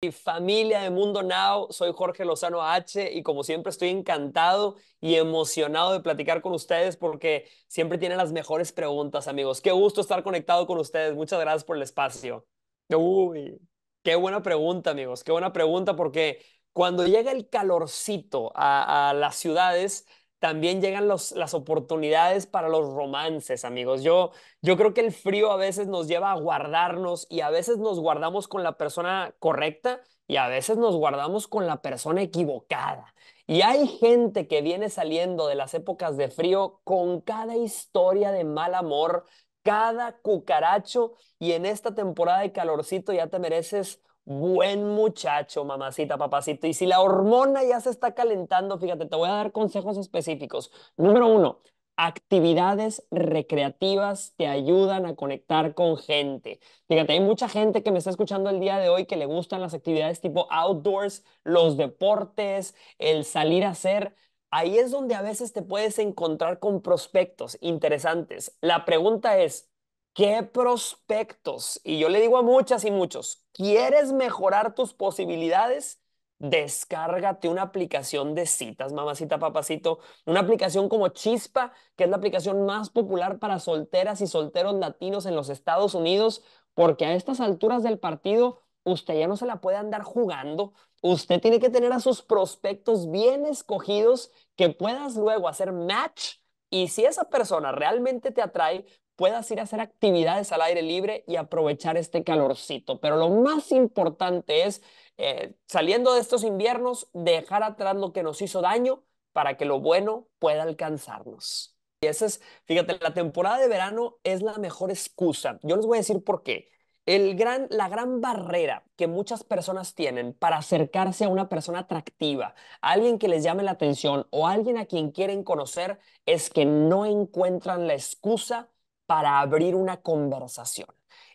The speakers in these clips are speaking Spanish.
Mi familia de Mundo Now, soy Jorge Lozano H y como siempre estoy encantado y emocionado de platicar con ustedes porque siempre tienen las mejores preguntas, amigos. Qué gusto estar conectado con ustedes. Muchas gracias por el espacio. Uy, qué buena pregunta, amigos. Qué buena pregunta porque cuando llega el calorcito a, a las ciudades, también llegan las oportunidades para los romances, amigos. Yo, yo creo que el frío a veces nos lleva a guardarnos y a veces nos guardamos con la persona correcta y a veces nos guardamos con la persona equivocada. Y hay gente que viene saliendo de las épocas de frío con cada historia de mal amor, cada cucaracho y en esta temporada de calorcito ya te mereces Buen muchacho, mamacita, papacito. Y si la hormona ya se está calentando, fíjate, te voy a dar consejos específicos. Número uno, actividades recreativas te ayudan a conectar con gente. Fíjate, hay mucha gente que me está escuchando el día de hoy que le gustan las actividades tipo outdoors, los deportes, el salir a hacer. Ahí es donde a veces te puedes encontrar con prospectos interesantes. La pregunta es, ¿Qué prospectos? Y yo le digo a muchas y muchos, ¿quieres mejorar tus posibilidades? Descárgate una aplicación de citas, mamacita, papacito. Una aplicación como Chispa, que es la aplicación más popular para solteras y solteros latinos en los Estados Unidos, porque a estas alturas del partido usted ya no se la puede andar jugando. Usted tiene que tener a sus prospectos bien escogidos que puedas luego hacer match. Y si esa persona realmente te atrae, puedas ir a hacer actividades al aire libre y aprovechar este calorcito. Pero lo más importante es, eh, saliendo de estos inviernos, dejar atrás lo que nos hizo daño para que lo bueno pueda alcanzarnos. Y esa es, fíjate, la temporada de verano es la mejor excusa. Yo les voy a decir por qué. El gran, la gran barrera que muchas personas tienen para acercarse a una persona atractiva, alguien que les llame la atención o a alguien a quien quieren conocer, es que no encuentran la excusa para abrir una conversación.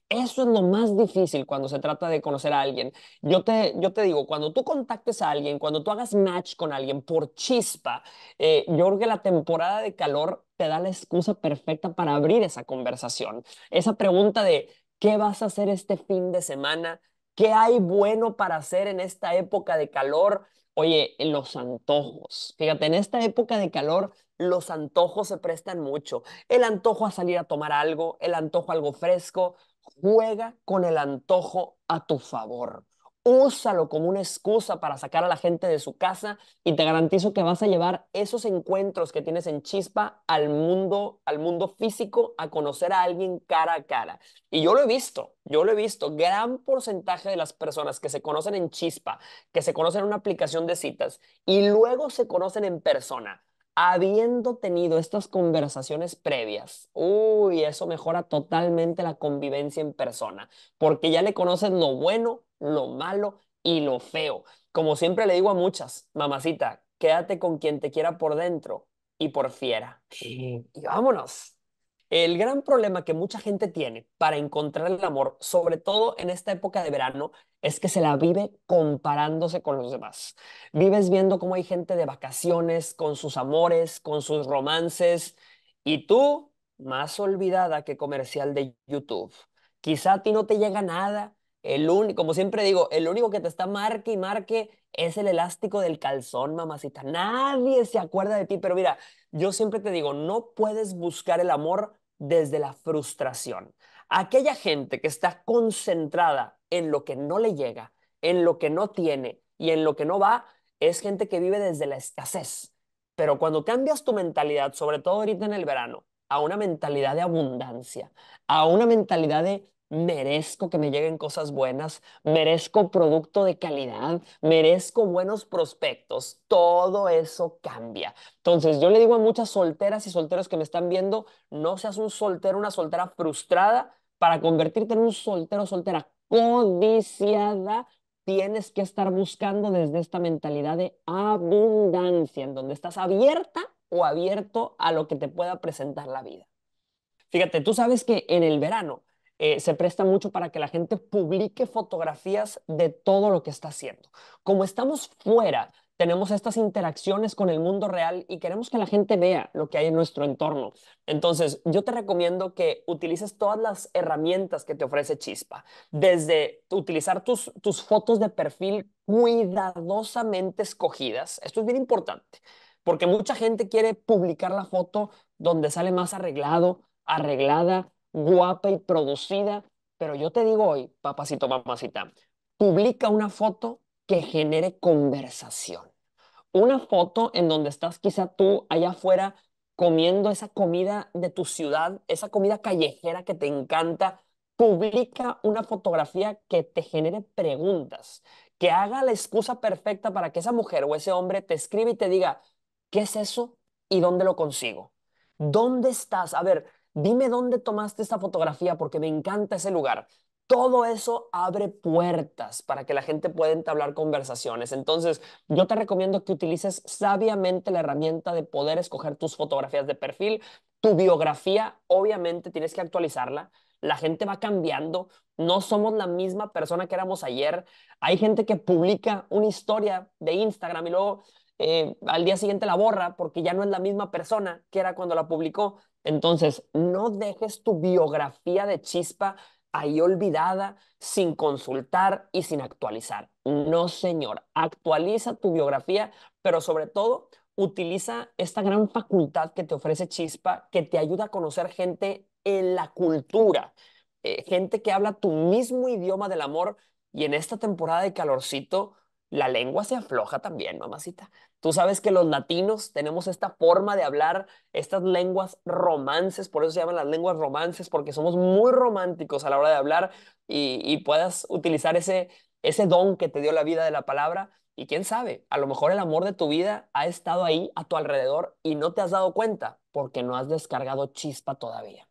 Eso es lo más difícil cuando se trata de conocer a alguien. Yo te, yo te digo, cuando tú contactes a alguien, cuando tú hagas match con alguien por chispa, eh, yo creo que la temporada de calor te da la excusa perfecta para abrir esa conversación. Esa pregunta de, ¿qué vas a hacer este fin de semana? ¿Qué hay bueno para hacer en esta época de calor? Oye, los antojos. Fíjate, en esta época de calor, los antojos se prestan mucho. El antojo a salir a tomar algo, el antojo a algo fresco. Juega con el antojo a tu favor úsalo como una excusa para sacar a la gente de su casa y te garantizo que vas a llevar esos encuentros que tienes en Chispa al mundo, al mundo físico, a conocer a alguien cara a cara. Y yo lo he visto, yo lo he visto, gran porcentaje de las personas que se conocen en Chispa, que se conocen en una aplicación de citas y luego se conocen en persona habiendo tenido estas conversaciones previas, uy, eso mejora totalmente la convivencia en persona, porque ya le conoces lo bueno, lo malo y lo feo. Como siempre le digo a muchas, mamacita, quédate con quien te quiera por dentro y por fiera. Y vámonos. El gran problema que mucha gente tiene para encontrar el amor, sobre todo en esta época de verano, es que se la vive comparándose con los demás. Vives viendo cómo hay gente de vacaciones, con sus amores, con sus romances, y tú más olvidada que comercial de YouTube. Quizá a ti no te llega nada, el único, como siempre digo, el único que te está marque y marque es el elástico del calzón, mamacita. Nadie se acuerda de ti, pero mira, yo siempre te digo, no puedes buscar el amor desde la frustración. Aquella gente que está concentrada en lo que no le llega, en lo que no tiene y en lo que no va, es gente que vive desde la escasez. Pero cuando cambias tu mentalidad, sobre todo ahorita en el verano, a una mentalidad de abundancia, a una mentalidad de merezco que me lleguen cosas buenas, merezco producto de calidad, merezco buenos prospectos. Todo eso cambia. Entonces, yo le digo a muchas solteras y solteros que me están viendo, no seas un soltero, una soltera frustrada para convertirte en un soltero, soltera codiciada. Tienes que estar buscando desde esta mentalidad de abundancia, en donde estás abierta o abierto a lo que te pueda presentar la vida. Fíjate, tú sabes que en el verano eh, se presta mucho para que la gente publique fotografías de todo lo que está haciendo. Como estamos fuera, tenemos estas interacciones con el mundo real y queremos que la gente vea lo que hay en nuestro entorno. Entonces, yo te recomiendo que utilices todas las herramientas que te ofrece Chispa, desde utilizar tus, tus fotos de perfil cuidadosamente escogidas. Esto es bien importante, porque mucha gente quiere publicar la foto donde sale más arreglado, arreglada, guapa y producida, pero yo te digo hoy, papacito, mamacita, publica una foto que genere conversación. Una foto en donde estás quizá tú allá afuera comiendo esa comida de tu ciudad, esa comida callejera que te encanta, publica una fotografía que te genere preguntas, que haga la excusa perfecta para que esa mujer o ese hombre te escriba y te diga, ¿qué es eso? ¿Y dónde lo consigo? ¿Dónde estás? A ver, Dime dónde tomaste esta fotografía porque me encanta ese lugar. Todo eso abre puertas para que la gente pueda entablar conversaciones. Entonces, yo te recomiendo que utilices sabiamente la herramienta de poder escoger tus fotografías de perfil. Tu biografía, obviamente, tienes que actualizarla. La gente va cambiando. No somos la misma persona que éramos ayer. Hay gente que publica una historia de Instagram y luego eh, al día siguiente la borra porque ya no es la misma persona que era cuando la publicó. Entonces, no dejes tu biografía de chispa ahí olvidada, sin consultar y sin actualizar. No, señor, actualiza tu biografía, pero sobre todo utiliza esta gran facultad que te ofrece Chispa, que te ayuda a conocer gente en la cultura, eh, gente que habla tu mismo idioma del amor. Y en esta temporada de calorcito, la lengua se afloja también, mamacita. Tú sabes que los latinos tenemos esta forma de hablar, estas lenguas romances, por eso se llaman las lenguas romances, porque somos muy románticos a la hora de hablar y, puedas utilizar ese, ese don que te dio la vida de la palabra. Y quién sabe, a lo mejor el amor de tu vida ha estado ahí a tu alrededor y no te has dado cuenta porque no has descargado chispa todavía.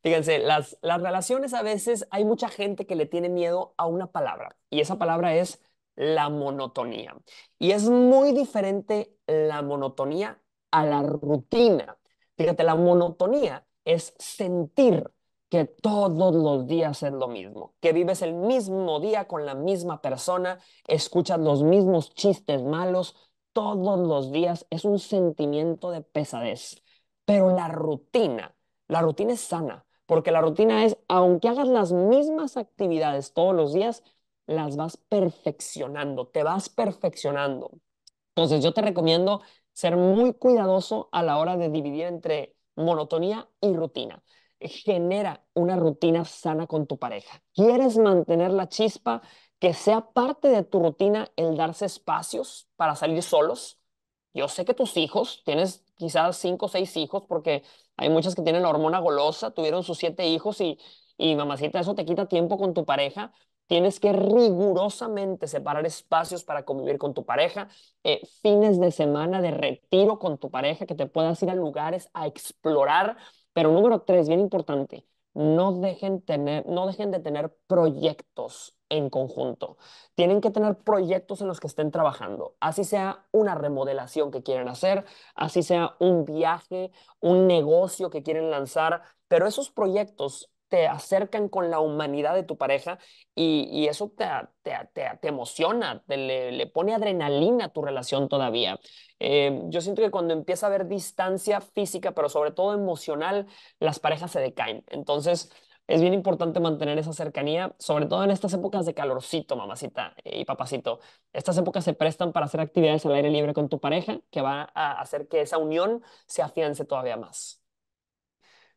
Fíjense, las relaciones a veces hay mucha gente que le tiene miedo a una palabra y esa palabra es la monotonía. Y es muy diferente la monotonía a la rutina. Fíjate, la monotonía es sentir que todos los días es lo mismo, que vives el mismo día con la misma persona, escuchas los mismos chistes malos todos los días, es un sentimiento de pesadez. Pero la rutina, la rutina es sana, porque la rutina es, aunque hagas las mismas actividades todos los días, las vas perfeccionando, te vas perfeccionando. Entonces yo te recomiendo ser muy cuidadoso a la hora de dividir entre monotonía y rutina. Genera una rutina sana con tu pareja. ¿Quieres mantener la chispa? Que sea parte de tu rutina el darse espacios para salir solos. Yo sé que tus hijos, tienes quizás cinco o seis hijos, porque hay muchas que tienen la hormona golosa, tuvieron sus siete hijos y, y mamacita, eso te quita tiempo con tu pareja, Tienes que rigurosamente separar espacios para convivir con tu pareja, eh, fines de semana de retiro con tu pareja, que te puedas ir a lugares a explorar. Pero número tres, bien importante, no dejen, tener, no dejen de tener proyectos en conjunto. Tienen que tener proyectos en los que estén trabajando, así sea una remodelación que quieren hacer, así sea un viaje, un negocio que quieren lanzar, pero esos proyectos te acercan con la humanidad de tu pareja y, eso te, te, te, emociona, te le, pone adrenalina a tu relación todavía. Eh, yo siento que cuando empieza a haber distancia física, pero sobre todo emocional, las parejas se decaen. Entonces, es bien importante mantener esa cercanía, sobre todo en estas épocas de calorcito, mamacita y papacito. Estas épocas se prestan para hacer actividades al aire libre con tu pareja, que va a hacer que esa unión se afiance todavía más.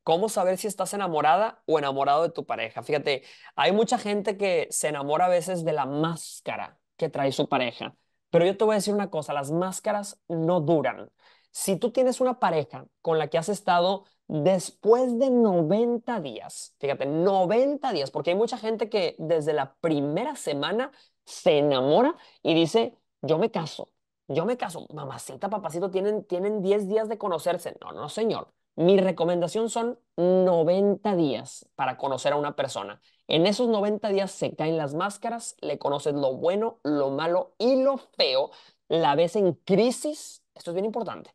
¿Cómo saber si estás enamorada o enamorado de tu pareja? Fíjate, hay mucha gente que se enamora a veces de la máscara que trae su pareja. Pero yo te voy a decir una cosa, las máscaras no duran. Si tú tienes una pareja con la que has estado después de 90 días, fíjate, 90 días, porque hay mucha gente que desde la primera semana se enamora y dice, yo me caso, yo me caso, mamacita, papacito, tienen, tienen 10 días de conocerse. No, no, señor. Mi recomendación son 90 días para conocer a una persona. En esos 90 días se caen las máscaras, le conoces lo bueno, lo malo y lo feo, la ves en crisis, esto es bien importante.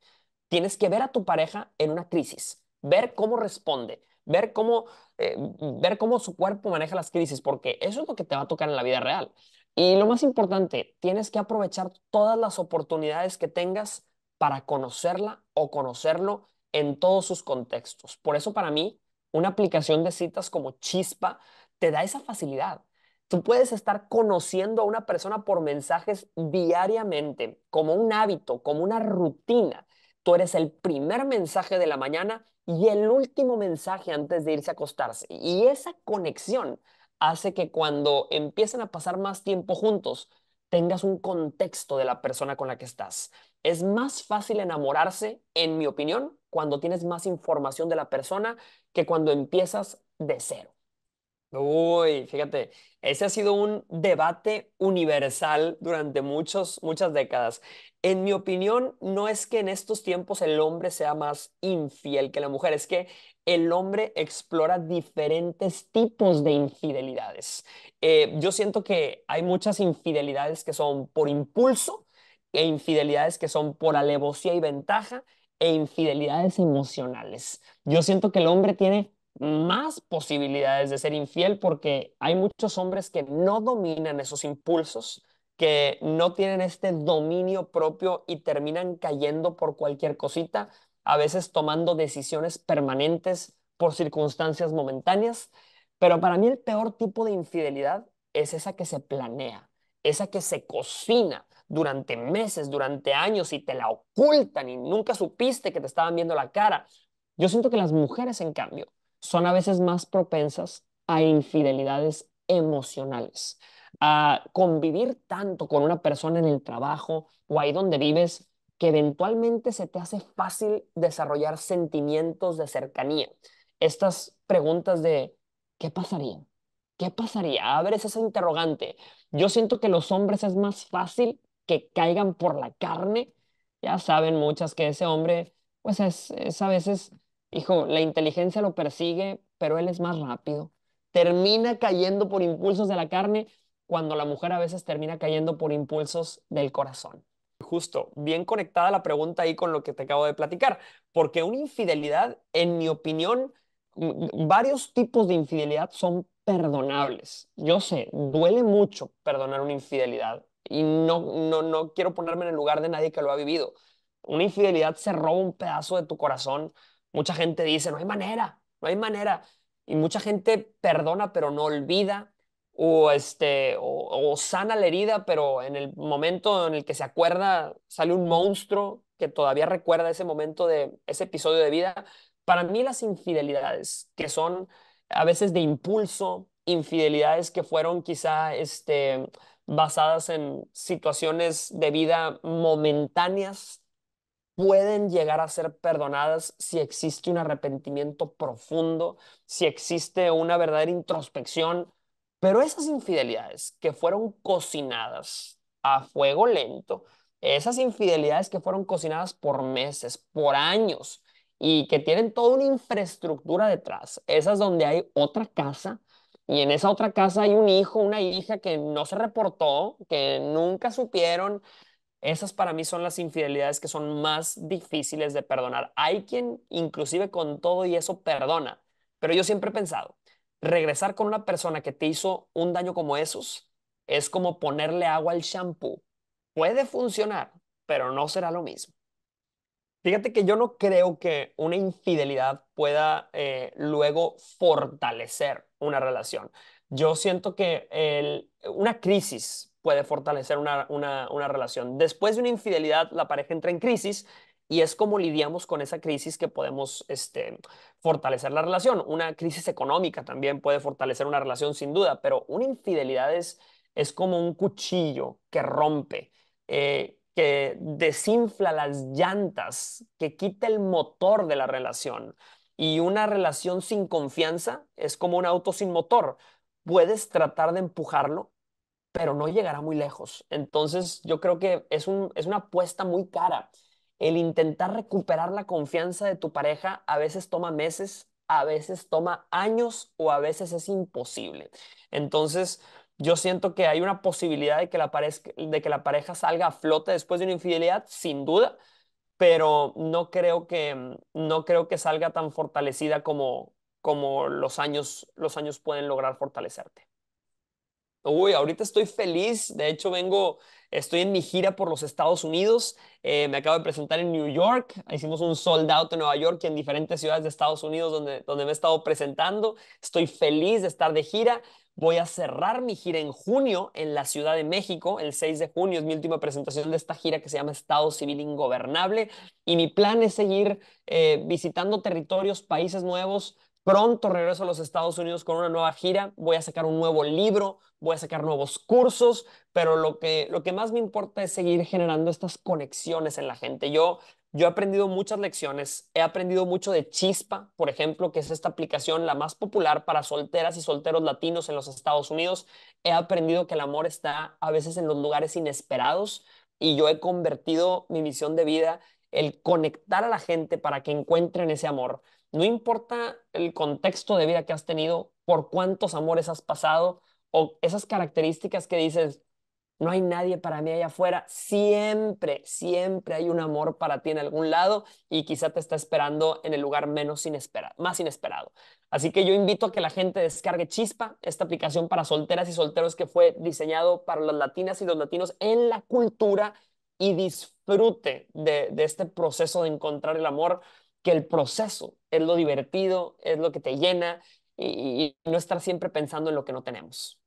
Tienes que ver a tu pareja en una crisis, ver cómo responde, ver cómo, eh, ver cómo su cuerpo maneja las crisis, porque eso es lo que te va a tocar en la vida real. Y lo más importante, tienes que aprovechar todas las oportunidades que tengas para conocerla o conocerlo en todos sus contextos. Por eso para mí, una aplicación de citas como Chispa te da esa facilidad. Tú puedes estar conociendo a una persona por mensajes diariamente, como un hábito, como una rutina. Tú eres el primer mensaje de la mañana y el último mensaje antes de irse a acostarse. Y esa conexión hace que cuando empiecen a pasar más tiempo juntos, tengas un contexto de la persona con la que estás. Es más fácil enamorarse, en mi opinión, cuando tienes más información de la persona que cuando empiezas de cero. Uy, fíjate, ese ha sido un debate universal durante muchos, muchas décadas. En mi opinión, no es que en estos tiempos el hombre sea más infiel que la mujer, es que el hombre explora diferentes tipos de infidelidades. Eh, yo siento que hay muchas infidelidades que son por impulso, e infidelidades que son por alevosía y ventaja e infidelidades emocionales. Yo siento que el hombre tiene más posibilidades de ser infiel porque hay muchos hombres que no dominan esos impulsos, que no tienen este dominio propio y terminan cayendo por cualquier cosita, a veces tomando decisiones permanentes por circunstancias momentáneas. Pero para mí el peor tipo de infidelidad es esa que se planea, esa que se cocina, durante meses, durante años y te la ocultan y nunca supiste que te estaban viendo la cara. Yo siento que las mujeres, en cambio, son a veces más propensas a infidelidades emocionales, a convivir tanto con una persona en el trabajo o ahí donde vives que eventualmente se te hace fácil desarrollar sentimientos de cercanía. Estas preguntas de ¿qué pasaría? ¿Qué pasaría? Abres ese interrogante. Yo siento que los hombres es más fácil que caigan por la carne. Ya saben muchas que ese hombre, pues es, a veces, hijo, la inteligencia lo persigue, pero él es más rápido. Termina cayendo por impulsos de la carne cuando la mujer a veces termina cayendo por impulsos del corazón. Justo, bien conectada la pregunta ahí con lo que te acabo de platicar, porque una infidelidad, en mi opinión, varios tipos de infidelidad son perdonables. Yo sé, duele mucho perdonar una infidelidad, y no, no, quiero ponerme en el lugar de nadie que lo ha vivido. Una infidelidad se roba un pedazo de tu corazón. Mucha gente dice, no hay manera, no hay manera. Y mucha gente perdona, pero no olvida, o, este, o sana la herida, pero en el momento en el que se acuerda, sale un monstruo que todavía recuerda ese momento de ese episodio de vida. Para mí las infidelidades, que son a veces de impulso, infidelidades que fueron quizá este, basadas en situaciones de vida momentáneas pueden llegar a ser perdonadas si existe un arrepentimiento profundo, si existe una verdadera introspección. Pero esas infidelidades que fueron cocinadas a fuego lento, esas infidelidades que fueron cocinadas por meses, por años, y que tienen toda una infraestructura detrás, esas donde hay otra casa, y en esa otra casa hay un hijo, una hija que no se reportó, que nunca supieron. Esas para mí son las infidelidades que son más difíciles de perdonar. Hay quien inclusive con todo y eso perdona, pero yo siempre he pensado, regresar con una persona que te hizo un daño como esos es como ponerle agua al shampoo. Puede funcionar, pero no será lo mismo. Fíjate que yo no creo que una infidelidad pueda eh, luego fortalecer una relación. Yo siento que una crisis puede fortalecer una, una, relación. Después de una infidelidad, la pareja entra en crisis y es como lidiamos con esa crisis que podemos este, fortalecer la relación. Una crisis económica también puede fortalecer una relación sin duda, pero una infidelidad es, es como un cuchillo que rompe, eh, que desinfla las llantas, que quita el motor de la relación. Y una relación sin confianza es como un auto sin motor. Puedes tratar de empujarlo, pero no llegará muy lejos. Entonces, yo creo que es, una apuesta muy cara. El intentar recuperar la confianza de tu pareja a veces toma meses, a veces toma años o a veces es imposible. Entonces, yo siento que hay una posibilidad de que de que la pareja salga a flote después de una infidelidad, sin duda, pero no creo que, mm, no creo que salga tan fortalecida como, como los, años, los años pueden lograr fortalecerte. Uy, ahorita estoy feliz. De hecho, vengo, estoy en mi gira por los Estados Unidos. Eh, me acabo de presentar en New York. Hicimos un sold out en Nueva York y en diferentes ciudades de Estados Unidos donde me he estado presentando. Estoy feliz de estar de gira. Voy a cerrar mi gira en junio en la Ciudad de México. El 6 de junio es mi última presentación de esta gira que se llama Estado Civil Ingobernable. Y mi plan es seguir eh, visitando territorios, países nuevos. Pronto regreso a los Estados Unidos con una nueva gira. Voy a sacar un nuevo libro, voy a sacar nuevos cursos, pero lo que, lo que más me importa es seguir generando estas conexiones en la gente. Yo yo he aprendido muchas lecciones, he aprendido mucho de Chispa, por ejemplo, que es esta aplicación la más popular para solteras y solteros latinos en los Estados Unidos. He aprendido que el amor está a veces en los lugares inesperados y yo he convertido mi misión de vida el conectar a la gente para que encuentren ese amor. No importa el contexto de vida que has tenido, por cuántos amores has pasado o esas características que dices, no hay nadie para mí allá afuera. Siempre, siempre hay un amor para ti en algún lado y quizá te está esperando en el lugar menos inesperado, más inesperado. Así que yo invito a que la gente descargue Chispa, esta aplicación para solteras y solteros que fue diseñado para las latinas y los latinos en la cultura y disfrute de, este proceso de encontrar el amor, que el proceso es lo divertido, es lo que te llena y no estar siempre pensando en lo que no tenemos.